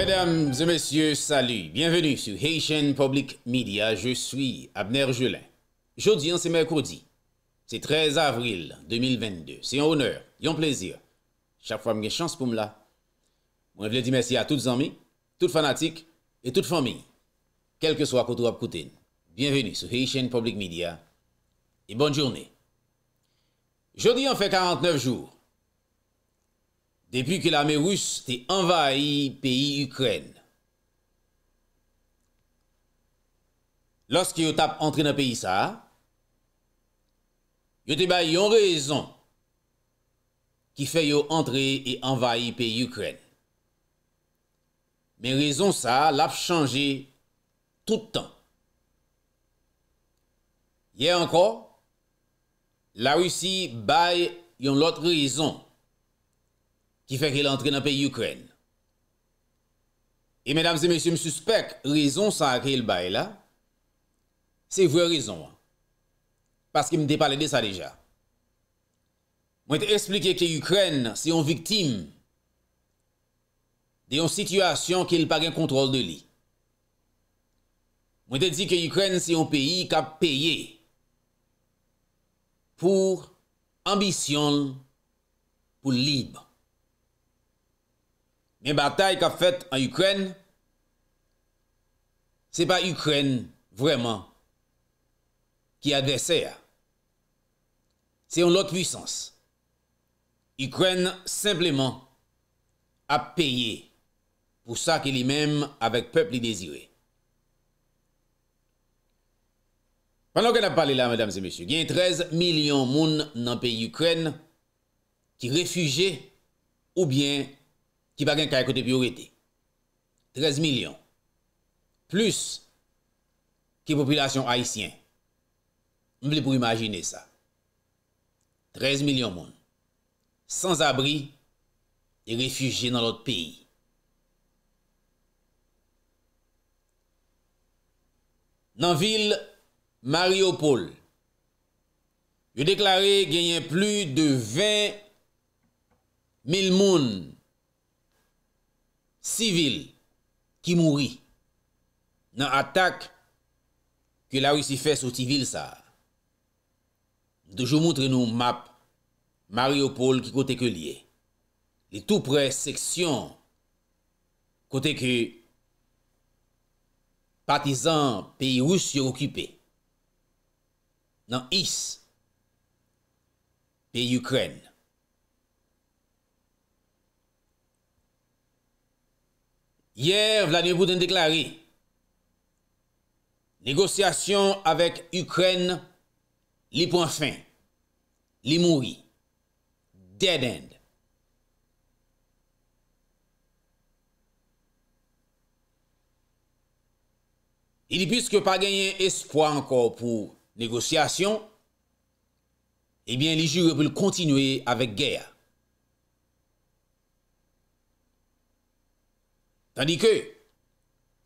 Mesdames et messieurs, salut. Bienvenue sur Haitian Public Media. Je suis Abner Jelin. Jeudi, c'est mercredi. C'est 13 avril 2022. C'est un honneur, un plaisir. Chaque fois, j'ai la chance de me dire merci à toutes les amies, toutes les fanatiques et toutes les familles. Quel que soit le côté de la poutine. Bienvenue sur Haitian Public Media. Et bonne journée. Jeudi, on fait 49 jours. Depi ke la mè rus te envayi peyi Ukren. Lors ki yo tap entre nan peyi sa, yo te bay yon rezon ki fe yo entre e envayi peyi Ukren. Men rezon sa lap chanje toutan. Ye anko, la russi bay yon lot rezon ki fèk el antren apè Ukren. E mèdames et mèsyou m'suspek, rizon sa akè el bay la, se vre rizon. Paskè m'de palè de sa deja. Mwen te esplike ke Ukren se yon viktim de yon situasyon ke l'pagè kontrol de li. Mwen te di ke Ukren se yon peyi ka peye pou ambisyon pou libè. Men batay ka fèt an Ukwen, se pa Ukwen vwèman ki advesè ya. Se yon lot vwissans. Ukwen sepleman ap peye pou sa ki li mèm avèk pèp li dezire. Panon gen ap pale la, mèdames et mèsyou, gen 13 milyon moun nan peyi Ukwen ki refuge ou bien Ki pa gen kaj kote pyorite. 13 milyon. Plus. Ki popilasyon Haitien. Mble pou imagine sa. 13 milyon moun. Sans abri. E refuge nan lot peyi. Nan vil. Mariopoul. Yo deklare genyen plu de 20. Mil moun. Sivil ki mouri nan atak ke la russi fes ou sivil sa. Dejou moutre nou map Mariupol ki kote ke liye. Li tou pre seksyon kote ke patizan peyi russi okipe nan is peyi Ukreni. Yer, Vladimir Poutin deklari, negosyasyon avèk Ukren li pou an fin, li mouri, dead end. Il y piske pa ganyen espwa ankor pou negosyasyon, ebyen eh li jure pou l kontinwe avèk gèya. Tandi ke,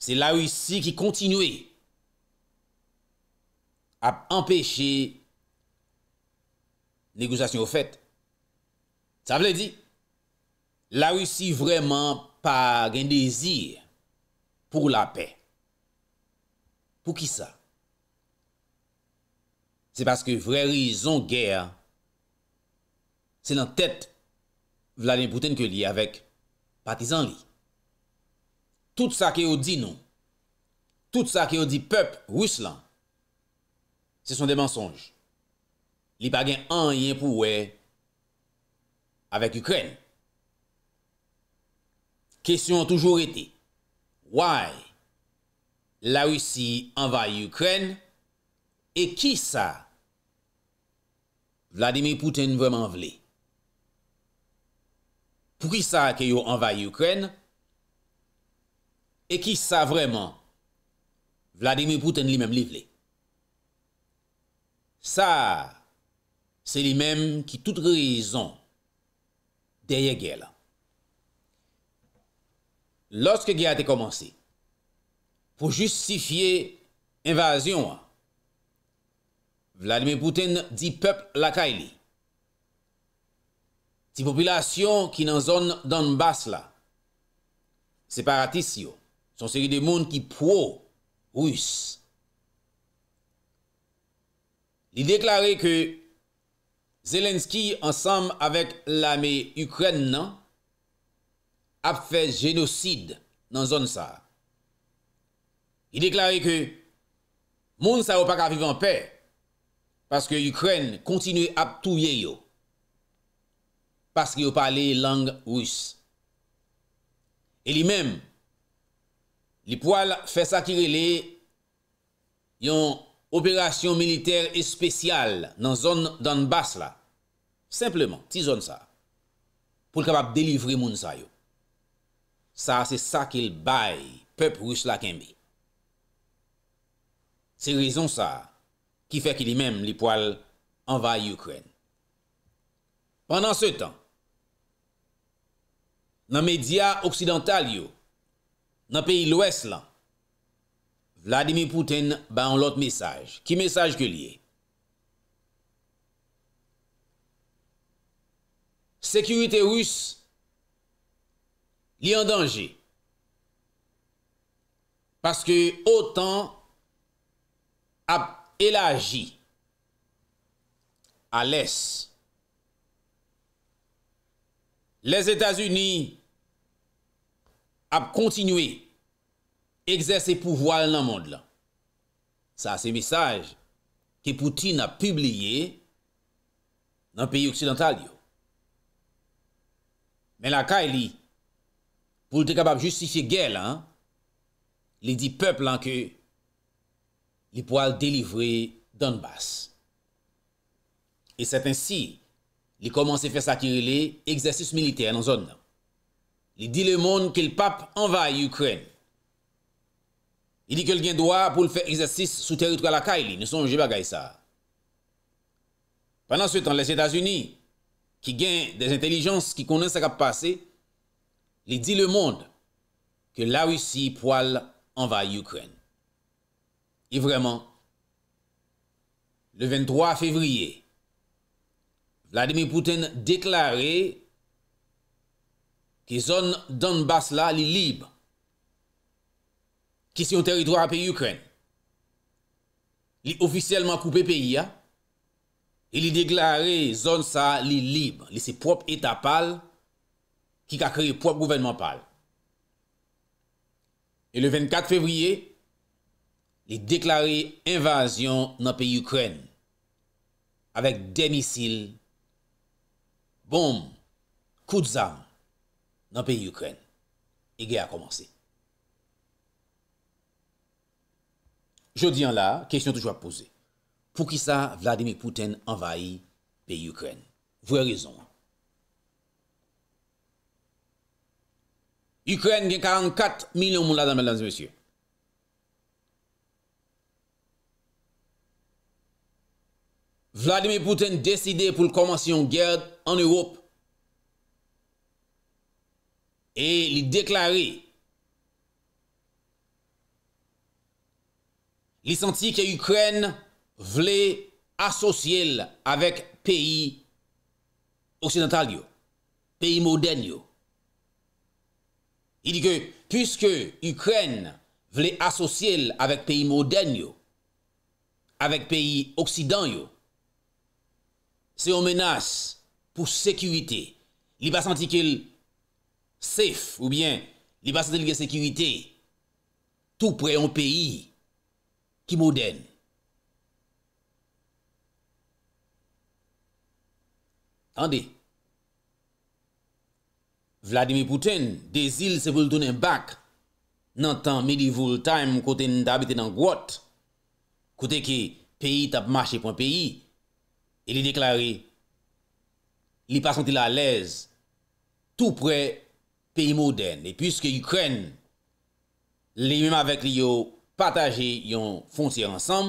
se la russi ki kontinue a empeshe negosasyon ou fet. Sa vle di, la russi vreman pa gen dezir pou la pe. Pou ki sa? Se paske vre rizon ger, se nan tet vle alen bouten ke li avek patizan li. Tout sa ke yo di nou. Tout sa ke yo di pep Ruslan. Se son de mensonj. Li pa gen an yen pou we avèk Ukren. Kèsyon an toujou rete. Why? La Rusi anvay Ukren e ki sa? Vladimir Pouten vreman vle. Pou ki sa ke yo anvay Ukren? Pou ki sa? E ki sa vreman Vladimir Pouten li menm li vle. Sa se li menm ki tout rizon derye gè la. Lorske gè ate komanse, pou justifiye invasyon, Vladimir Pouten di pep lakay li. Ti popilasyon ki nan zon dan bas la, separatisyon, Son seri de moun ki pro-rus. Li deklari ke Zelenski ansam avèk la me Ukren nan ap fè genosid nan zon sa. Li deklari ke moun sa w pa ka vivan pe paske Ukren kontinu ap tou ye yo paske yo pale lang rus. E li menm Li poal fè sa ki rele yon operasyon militer espesyal nan zon dan bas la. Simpleman, ti zon sa. Poul kapap delivre moun sa yo. Sa, se sa ki l bay pep rous la kenbi. Se rezon sa ki fè ki li men li poal anvay Ukren. Pendan se tan, nan media oksidental yo, nan peyi lwes lan, Vladimir Pouten ba an lot mesaj. Ki mesaj ke liye? Sekyurite wis li an danje. Paske otan ap elaji ales. Les Etats-Unis ap kontinui egzese pouvoil nan mond lan. Sa se mesaj ki Poutine ap publiye nan peyi oksidental yo. Men la ka li pou lte kabab justifiye gel an, li di pepl an ke li pou al delivre dan bas. E setensi li komanse fè satirile egzese milite nan zon nan. li di le moun ke l'pap envaye Ukren. Li di ke l gen doa pou l fè exasist sou teritra la kaili, nè son jè ba Gaysa. Pan answè tan les Etats-Unis, ki gen des entelijans ki konen sa kap pase, li di le moun ke la Rusi poal envaye Ukren. E vreman, le 23 fevriye, Vladimir Pouten deklare ki zon Donbass la li libe ki si yon teritro api Ukren. Li ofisyellman koupe peyi ya e li deklare zon sa li libe li se prop etapal ki ka kreye prop gouvenmanpal. E le 24 fevriye li deklare invasyon api Ukren avek demisil bom, kout zan dans le pays Ukraine. Et guerre a commencé. Je dis en là, question toujours posée. Pour qui ça Vladimir Poutine envahit pays Ukraine avez raison. Ukraine a 44 millions de monde mesdames et messieurs. Vladimir Poutine décidé pour commencer une guerre en Europe e li deklari li santi ke Ukren vle asosyele avek peyi oksidental yo, peyi moden yo. I di ke, pyske Ukren vle asosyele avek peyi moden yo, avek peyi oksidan yo, se yon menas pou sekwite, li pa santi ke l ou byen li pasante li gen sekirite tou pre yon peyi ki moden. Tande, Vladimir Pouten, de zil se voul tonen bak nan tan medieval time kote n da habite nan Gwot, kote ke peyi tap mache pon peyi, li deklare li pasante la lez tou pre yon peyi peyi moden. E pwiske Ukren, li yon avek li yo pataje, yon fonse ansam,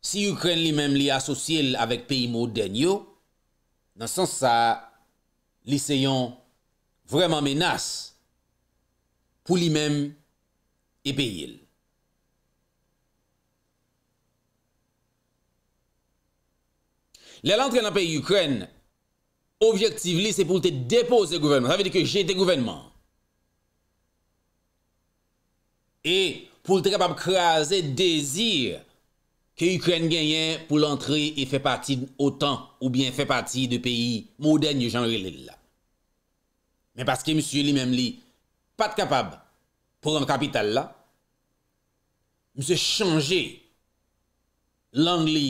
si Ukren li men li asosye avik peyi moden yo, nan sans sa, li se yon vreman menas pou li men e peyil. Le lan tre nan peyi Ukren yon Objektiv li se pou lte depo se gouvenman. Sa vide ke jete gouvenman. E pou lte kapab kraze dezir ke Ukren genyen pou l'antre e fe pati otan ou bien fe pati de peyi moden yo janre li la. Men paske msye li mem li pat kapab pou an kapital la, mse chanje lang li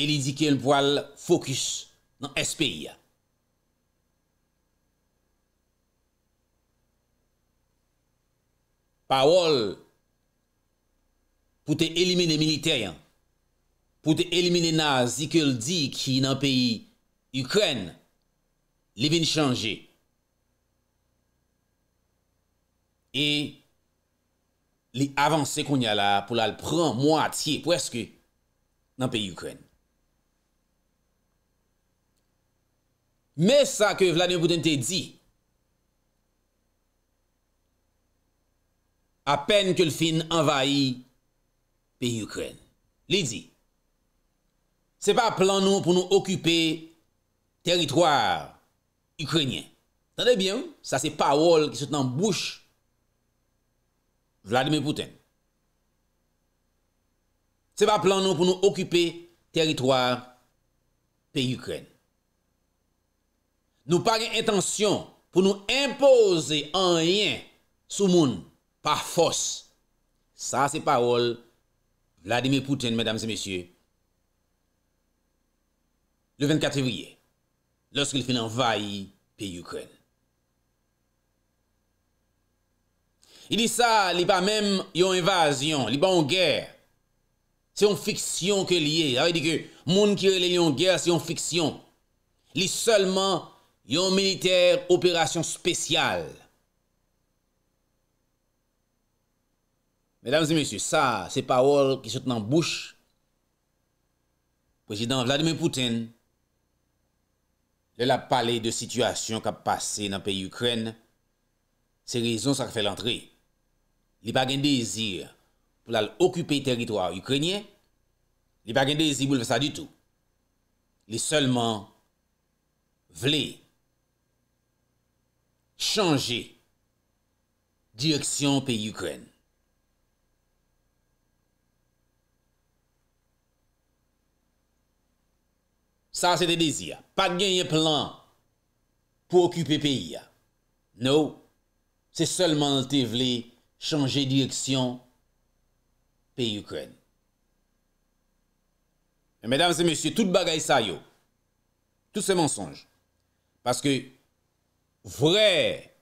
e li dike an poal fokus nan espi ya. Pa wol pou te elimine militeryan, pou te elimine nazi ke l di ki nan peyi Ukraine li vin chanje e li avanse kon ya la pou la l pran mwatiye pweske nan peyi Ukraine. Me sa ke vladen pou dente di, apen ke l fin envayi pe Ukren. Lidzi, se pa plan nou pou nou okupè teritwar Ukrenyen. Tande bien, sa se pawol ki se tenan bouch Vladimir Pouten. Se pa plan nou pou nou okupè teritwar pe Ukren. Nou pari intansyon pou nou impose anyen sou moun Pa fos, sa se parol Vladimir Pouten, mesdames et messieurs, le 24 avril, loske li fin envahi pe Ukraine. Il dit sa, li pa men yon invasion, li pa yon guerre, se yon fiksyon ke liye. Avè di ke, moun ki relè yon guerre, se yon fiksyon. Li seulement yon militer, operasyon spesyal. Mesdames et messieurs, sa, se pa oul ki se tenan bouche Prejident Vladimir Poutine Le la pale de situasyon ka pase nan peyi Ukren Se rezon sa ke fe lantre Li bagen de zir pou la l'okupi teritwa Ukrenye Li bagen de zir pou le fe sa di tou Li seulement vle Change Direksyon peyi Ukren Ça, c'est des désirs. Pas de gagner plan pour occuper pays. Non. C'est seulement te changer direction pays Ukraine. mesdames et messieurs, tout bagaille ça Tout ces mensonges. Parce que vrai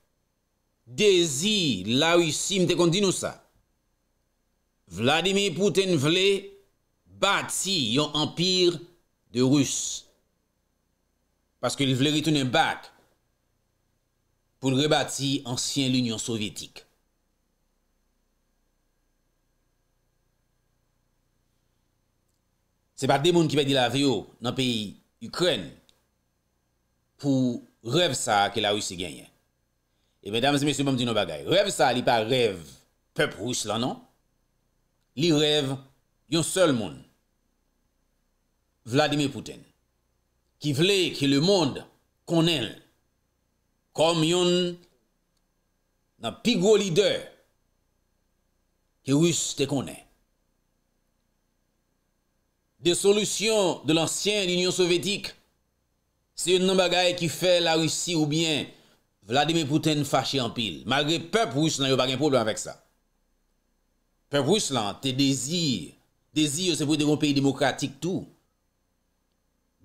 désir la Russie, m'te te nous ça. Vladimir Poutine voulait bâtir un empire de Russes. Paske li vle ritounen bak pou rebati ansyen l'Union Sovyetik. Se pa de moun ki pe di la vyo nan peyi Ukren pou rev sa ke la ou se genye. E bedam zi mesi bom di nou bagay. Rev sa li pa rev pep rous la nan. Li rev yon sol moun. Vladimir Pouten. Ki vle ki le moun konen kom yon nan pigwo lider ki Rus te konen. De solusyon de lansyen l'Union Sovetik, se yon nan bagay ki fe la Rusi ou bien Vladimir Putin fache ampil. Magre pep Rus nan yo bagen problem avèk sa. Pep Rus lan, te dezir, dezir se pou devon peyi demokratik tou.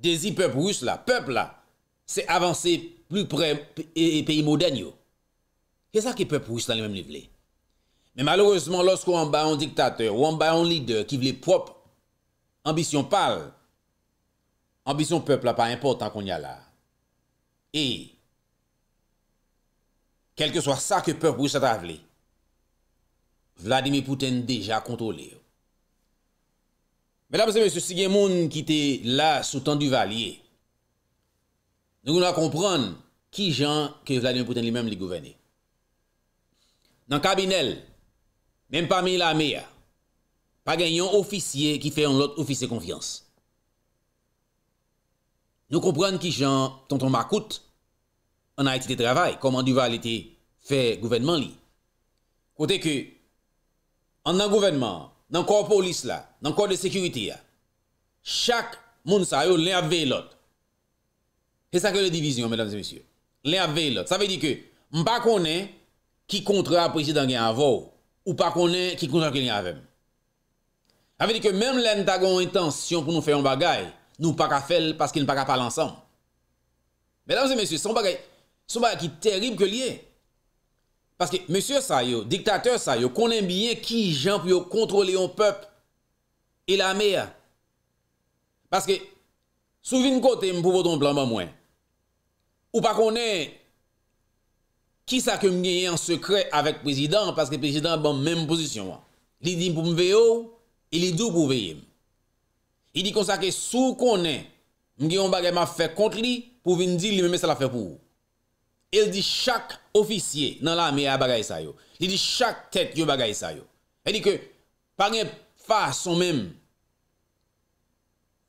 Dezi pep rous la, pep la, se avanse plus pre pey moden yo. Ke sa ke pep rous la li mwen li vle? Men malouresman losko wan bayon diktater, wan bayon lider ki vle prop, ambisyon pal, ambisyon pep la, pa importan kon ya la. E, kelke so sa ke pep rous la travle, Vladimir Pouten deja kontole yo. Mèdame sè mè sè si gen moun ki te la sou tan Duval liye. Nou goun la kompran ki jan ke Vladimir Poutin li mèm li gouverne. Nan kabinel, mèm pa mi la mea, pa gen yon ofisye ki fe yon lot ofisye konfians. Nou kompran ki jan tonton Makout, an a etite travay, koman Duval li te fe gouverne man li. Kote ki, an nan gouverne man, nan kor polis la, nan kor de sekurite ya. Chak moun sa yo, lè ap ve lòd. E sa ke le divizyon, mèdames et messieurs. Lè ap ve lòd. Sa ve di ke, mpa konè ki kontra ap rejidan gen avò, ou pa konè ki kontra gen gen avèm. Sa ve di ke, mèm lè nta gon etansyon pou nou fè yon bagay, nou pa ka fèl paske lè pa ka pal ansan. Mèdames et messieurs, son bagay ki terib ke liye. Paske, monsye sa yo, diktate sa yo, konen biyen ki jan pou yo kontrole yon pep e la mea. Paske, sou vin kote m pou vodon plan ba mwen. Ou pa konen, ki sa ke m genye en sekre avet prezident, paske prezident ban menm posisyon. Li di m pou m veyo, e li di ou pou veyem. Li di kon sa ke sou konen, m genye m bagayman fe kont li, pou vin di li menm se la fe pou. El di chak, ofisye nan la me a bagay sa yo. Li di chak tet yo bagay sa yo. Li di ke, pa gen fason men,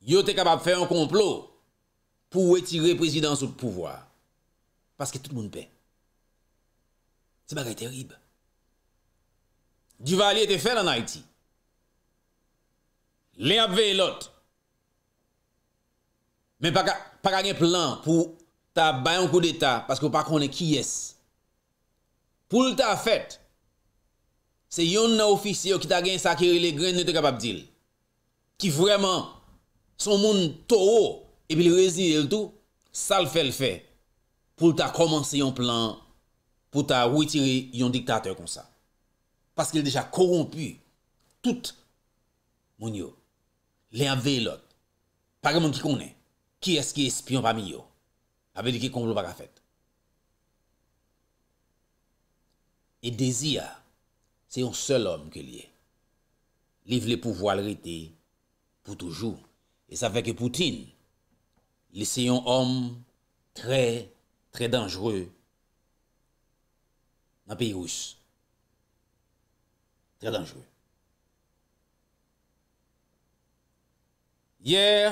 yo te kapap fè an konplo, pou wè ti represidans ou t'pouvoir. Paske tout moun pe. Se bagay terib. Di vali te fè nan Haiti. Le apve elot. Men pa ka gen plan pou ta bayan kou d'Etat, paske w pa konen ki yes. Poul ta fet, se yon na ofisye yo ki ta gen sakiri le grenne de Kababdil, ki vreman son moun to o, e bil rezi el tou, sal fel fe, poul ta komanse yon plan, poul ta witi re yon diktater kon sa. Paske el deja korompi, tout moun yo, le avé lot, pari moun ki konen, ki eski espyon pa mi yo, apè di ki konvlo pa ka fet. E Dezia, se yon sel om ke liye. Liv le pou voal rite pou toujou. E sa feke Poutine, li se yon om tre, tre dangere. Nan peyi rous. Tre dangere. Yer,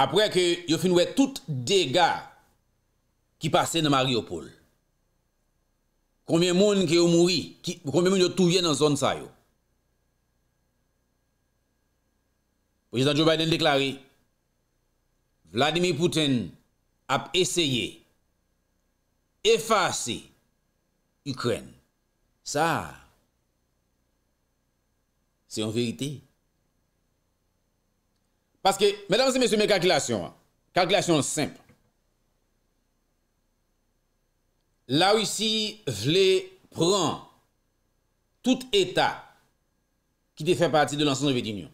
apre ke yo finwe tout dega ki pase nan Mariupol, Koumyen moun ki ou mouri, koumyen moun yo touye nan son sa yo. President Joe Biden deklare, Vladimir Pouten ap eseye efase Ukraine. Sa, se yon verite. Paske, medan se mesye men kalkylasyon, kalkylasyon sempre. La russi vle pran tout etat ki de fè pati de lansan nouve di nyon.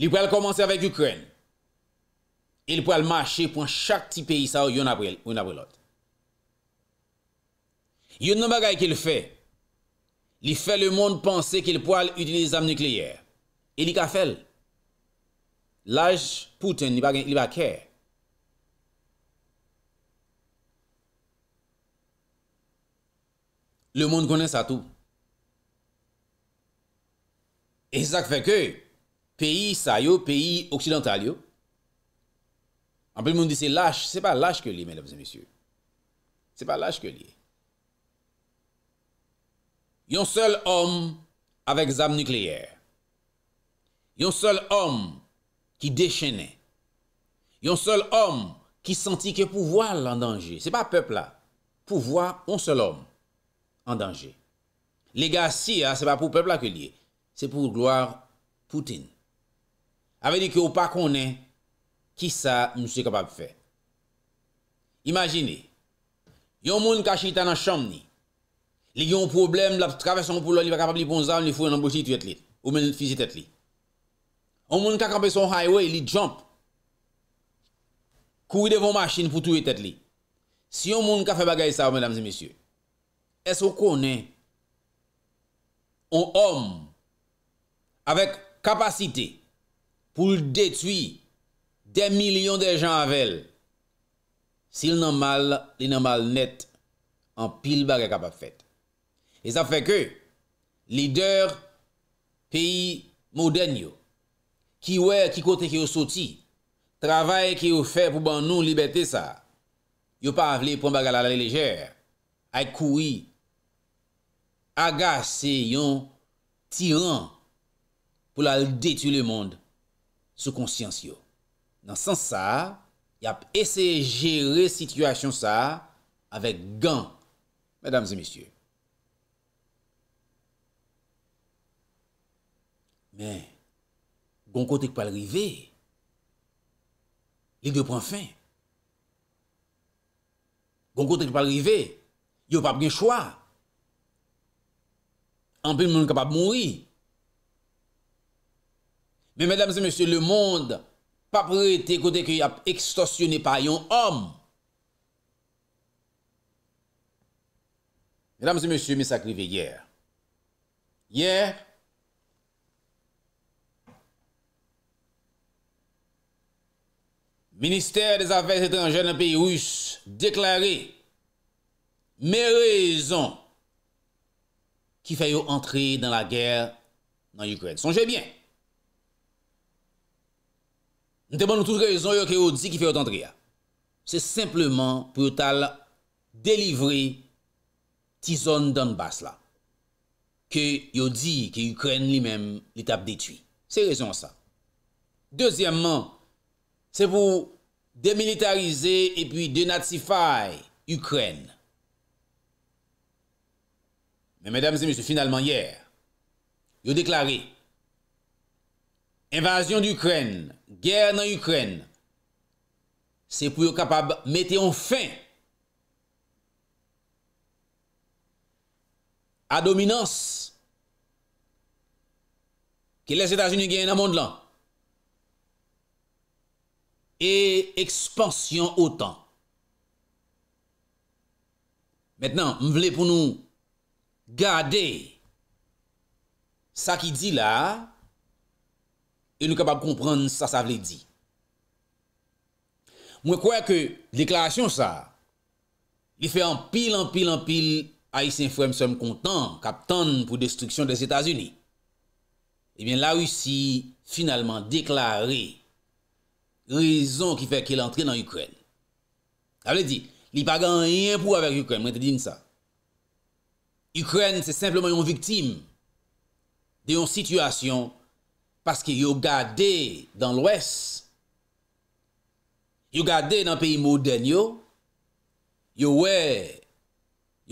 Li pou al komansè avèk Ukren. E li pou al mâche pou an chak ti peyi sa ou yon aprelot. Yon nan bagay ki l fè. Li fè le moun pansè ki l pou al yudine desam nukleyer. E li ka fèl. Laj pouten li bagen il bakèr. Le monde connaît ça tout. Et ça fait que pays ça pays occidental en plus, le monde dit c'est lâche. C'est pas lâche que lié, mesdames et messieurs. C'est pas lâche que a Un seul homme avec armes nucléaires. Un seul homme qui déchaînait. Un seul homme qui sentit que pouvoir en danger. C'est pas peuple là. Pouvoir, un seul homme. An danje. Lega si, se pa pou pepl akilye, se pou gloar Poutine. Ave di ki ou pa konen, ki sa msè kapab fè. Imaginè, yon moun ka chita nan chanm ni, li yon problem, la travesan pou lò li va kapab li pon zan, li fò yon ambosji tu et li, ou men fizi tet li. Yon moun ka kapè son highway, li jomp, kou yon devon machin pou tou et tet li. Si yon moun ka fè bagay sa, ou men damse mesyè, Es ou konen ou om avek kapasite pou l detui de milyon de janvel si l nan mal l nan mal net an pil bagay kapap fet. E sa fe ke, lider peyi moden yo, ki wè ki kote ki yo soti, travay ki yo fe pou ban nou libeté sa, yo pa avle pou mba galal ale lejèr, a koui agase yon tiran pou la lde tue le monde sou konsyans yo. Nan san sa, yap ese gere situasyon sa avek gan, mèdames et messieurs. Mè, gon kote k pa lrive, lide pran fin. Gon kote k pa lrive, yo pa prie chwa. Mè, Ampil moun kapap mouri. Me, mèdame se mèsyou, le moun pa prè te kote ki ap extorsyonè pa yon om. Mèdame se mèsyou, mi sakrive yè. Yè, Ministèr des affaires étrangènes en pays rousse, deklare, mè rèzon, ki fè yo antre dan la gèr nan Ukraine. Sonjè bien. Nou teman nou tout rezon yo kè yo di ki fè yo antre ya. Se simplement pou yo tal délivre ti zon dan bas la, kè yo di ki Ukraine li mèm li tap detui. Se rezon sa. Dezyèmman, se pou demilitarize e pi denatifay Ukraine. Men, mèdames et mèdames, finalement, yèr, yo deklare invasion d'Ukraine, guerre dans l'Ukraine, c'est pou yo kapab mette yon fin a dominance ki lèche l'État-Unis gèye nan monde l'an et expansion autant. Mèdènan, m vlè pou nou gade sa ki di la, e nou kapab kompran sa sa vle di. Mwen kwe ke deklarasyon sa, li fe anpil, anpil, anpil, a yi se mfwem se m kontan, kapton pou destriksyon de Zeta Zuni. Ebyen la russi, finalman deklari, rezon ki fe ke l antre nan Ukwen. Sa vle di, li pa gan yen pou avèk Ukwen, mwen te din sa. Ukren se simplement yon viktim de yon situasyon paske yon gade dan lwes. Yon gade nan peyi modern yon, yon wè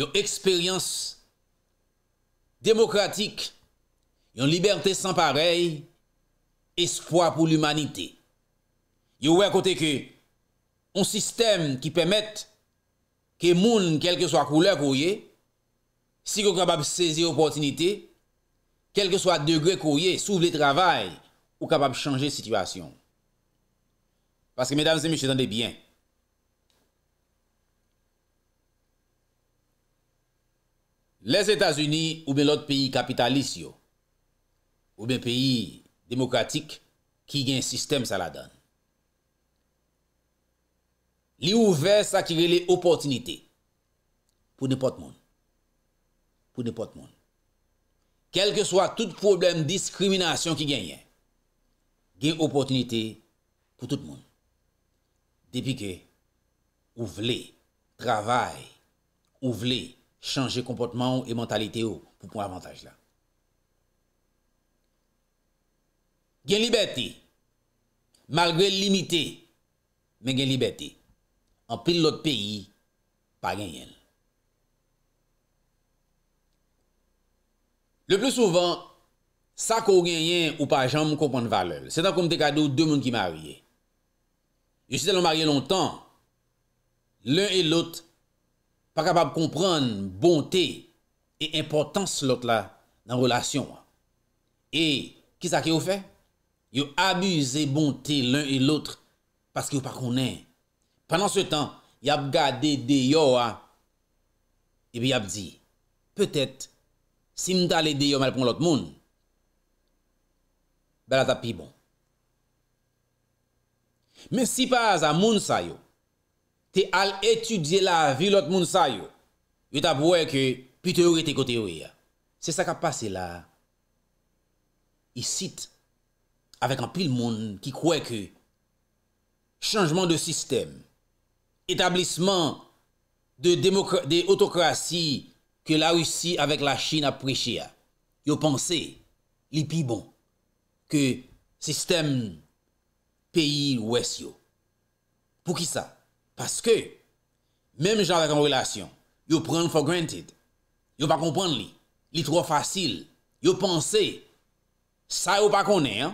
yon eksperyans demokratik, yon liberte san parey, eskwa pou l'umanite. Yon wè kote ke yon sistem ki pemet ke moun kelke swa koule kouye, Si yo kapab sezi opotinite, kelke swa degre kouye, souv le travay, yo kapab chanje situasyon. Paske, medan, se mi chetande byen. Les Etats-Unis oube l'ot peyi kapitalis yo, oube peyi demokratik ki gen sistem sa la dan. Li ouve sakire le opotinite pou ne pot moun. pou nou pot moun. Kelke swa tout problem diskriminasyon ki genyen, genye oppotunite pou tout moun. Depi ke ou vle, travay, ou vle, chanje kompotman ou e mentalite ou, pou pou avantage la. Genye liberté, malgwe limité, men genye liberté, an pil lot peyi, pa genyen. Le plou souvan, sa kou genyen ou pa jan mou kompon valel. Se tan koum de kado, de moun ki marye. Yosite loun marye lontan, loun et lout, pa kapab kompran bonte e importans lout la nan relasyon. E, kisa ki ou fe? Yow abuse bonte loun et lout paske yow pa konen. Panan se tan, yow ap gade de yow a, e bi yow ap di, petet, si mta le deyo mal pon lot moun, be la tap pi bon. Men si pa a zan moun sayo, te al etudye la vi lot moun sayo, yo tap wè ke pi teorite kote wè ya. Se sa ka pase la, i sit avèk an pil moun ki kouè ke chanjman de sistem, etablisman de demokrasi, Ke la russi avek la chine apreche ya. Yo panse li pi bon. Ke sistem peyi wes yo. Pou ki sa? Paske, menm jan la konrelasyon, yo pran for granted. Yo pa kompan li. Li tro fasil. Yo panse, sa yo pa konen,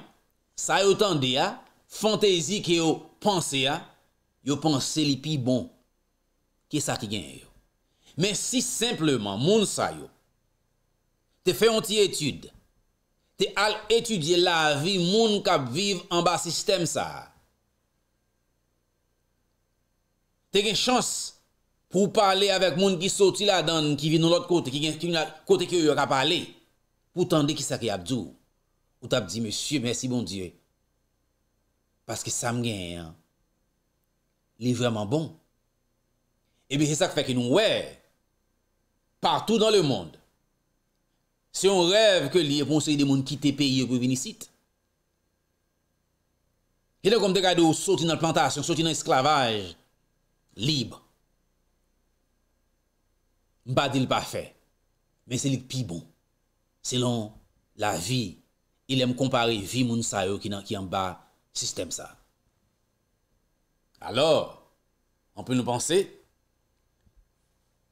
sa yo tan de ya, fantezi ki yo panse ya, yo panse li pi bon. Ki sa ki gen yo? Men si simpleman, moun sa yo, te fè yon ti etude, te al etudye la vi moun kap viv an ba sistem sa. Te gen chans pou pale avèk moun ki soti la dan ki vi nou lot kote ki gen kote ki yo yo kap pale, pou tande ki sa ki ap djou, ou tap di, monsye, mersi bon die, paske sa mgen, li vreman bon. Ebi, se sak fè ki nou mwè, Partou dan le moun. Se yon rev ke li e pon se li de moun ki te peye pou vinisit. Kile kom de kado soti nan plantasyon, soti nan esklavaj. Libre. Mba di l pa fe. Men se lik pi bon. Selon la vi. Ilem kompare vi moun sa yo ki nan ki an ba sistem sa. Alo, an pou nou panse?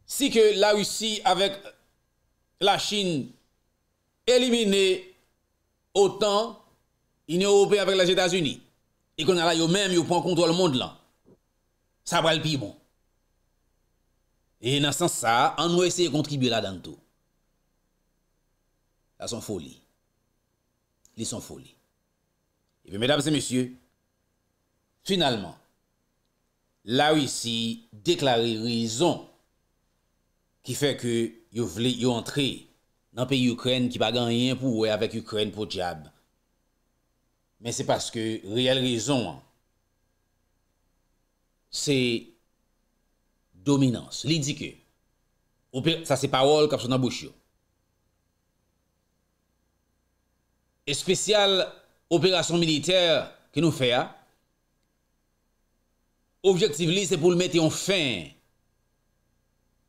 Si ke la russi avèk la chine elimine otan in Europe avèk la Jétas-Unis e kon ala yo mèm yo pon kontrol mond lan sa pral pi bon. E nan san sa, an wè se y kontribu la dantou. La son foli. Li son foli. E pe mèdames et messieurs, finalman, la russi deklare rizon ki fè ke yo vle yo antre nan pe Ukren ki pa ganyen pou wè avèk Ukren pou tjab. Men se paske real rizon an, se dominans, lidike. Sa se pawol kapsou nan bouch yo. E spesyal operasyon militer ki nou fè a, objektiv li se pou l mette yon fèn,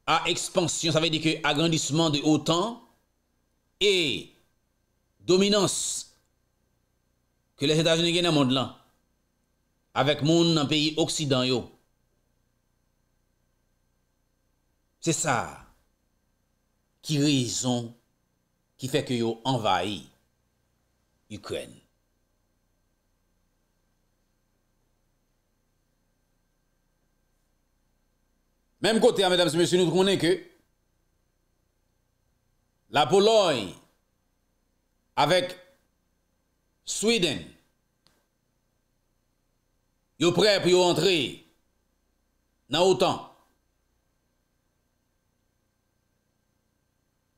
A ekspansyon, sa ve di ke agrandisman de otan, e dominans ke le jentajne gen a mond lan, avek moun nan peyi oksidan yo. Se sa ki rezon ki feke yo envayi Ukraine. Même côté, hein, mesdames et messieurs, nous trouvons que la Pologne avec Sweden, ils prêt pour entrer dans l'OTAN.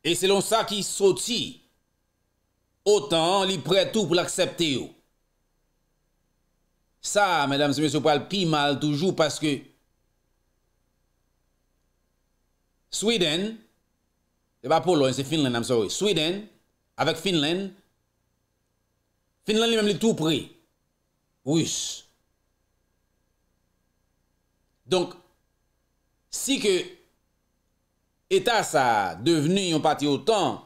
Et selon ça qui sortit, autant li prêt tout pour l'accepter. Ça, mesdames et messieurs, parle pi mal toujours parce que Sweden, e ba polo, en se Finland, I'm sorry, Sweden, avèk Finland, Finland li mèm li tout prè, Rus. Donk, si ke etas a deveni yon pati otan,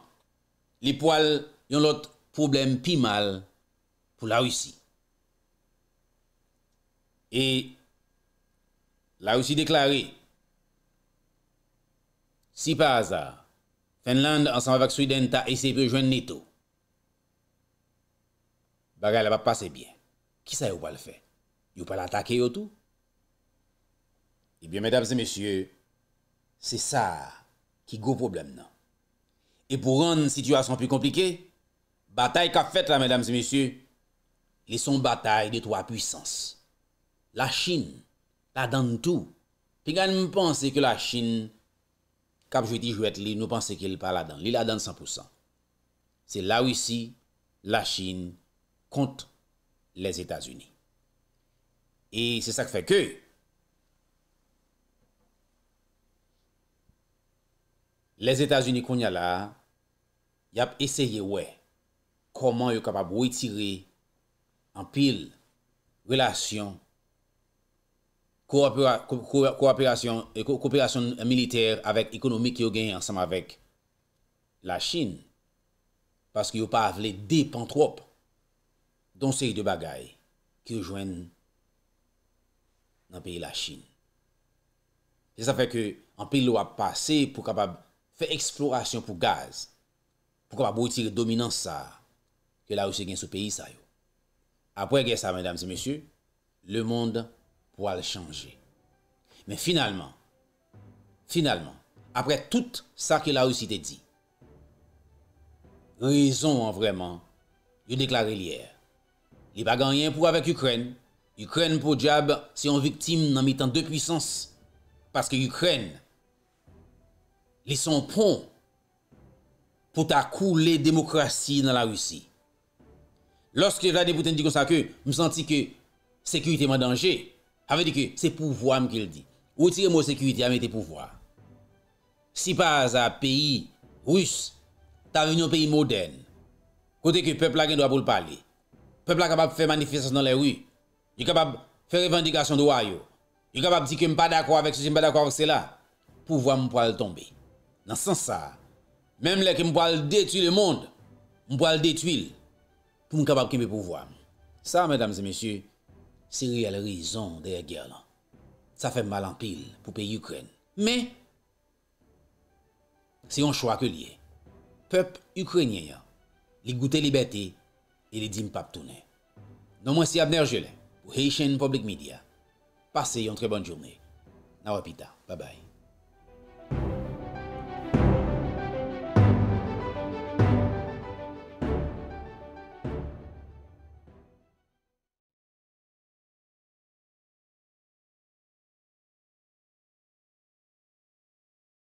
li poal yon lot problem pi mal pou la Rusi. E, la Rusi deklare Sipa aza, Finland ansan wak Suidenta e se vejwen Neto. Bagay la pa pase bien. Ki sa yo pa le fe? Yo pa la take yo tou? Ebyen, eh mèdames et messieurs, se sa ki go problem nan. E pou ronde situasyon pi komplike, batay ka fet la, mèdames et messieurs, li son batay de trois puissances. La Chine, la dans tout, pe gane m'pense que la Chine Kap jweti jwet li nou panse ke li pa la dan. Li la dan 100%. Se la wisi la chine kont les Etats-Unis. E se sa k feke. Les Etats-Unis kon ya la. Yap eseye wè. Koman yo kapap witi re. An pil. Relasyon. koopirasyon e eh, koopirasyon militer avek ekonomik yo gen ansam avek la Chin paske yo pa avle depan trop don seri de bagay ki yo jwen nan peyi la Chin se sa fe ke an peyi lo ap pase pou kapab fe eksplorasyon pou gaz pou kapab bouti le dominans sa ke la ou se gen sou peyi sa yo apwe gen sa madame se mesyu le mond pou al chanje. Men finalman, finalman, apre tout sa ke la russi te di, rizon an vreman, yo deklar el yer, li bagan yon pou avek Ukraine, Ukraine pou diab se yon viktim nan mitan de pwisans, paske Ukraine, li son pon, pou ta kou le demokrasi nan la russi. Lorske la depouten di kon sa ke, m senti ke, sekurite man danje, Avè di ke, se pouvoam ke l di. Ou ti ke mò sekuiti, avè te pouvoam. Si pa za peyi rous, ta venyon peyi moden, kote ke pepla gen do apou l pale, pepla kapap fè manifestans nan lè wè, jè kapap fè revendikasyon do wè yo, jè kapap di ke m pa d'akwa avèk se jè m pa d'akwa avèk se la, pouvoam m pou al tombe. Nan sans sa, mèm lè ke m pou al detuil le moun, m pou al detuil, pou m kapap ke m pouvoam. Sa, mèdames et messieurs, Seri al rizon deye gyer lan. Sa fe mal an pil pou pe Ukren. Me, se yon chwa ke liye, pep Ukrenye yan, li goute libeti, li li dim pap toune. Non mwen si Abner Jelen, pou Heyshen Public Media. Pase yon tre bon journe. Nawapita. Babay.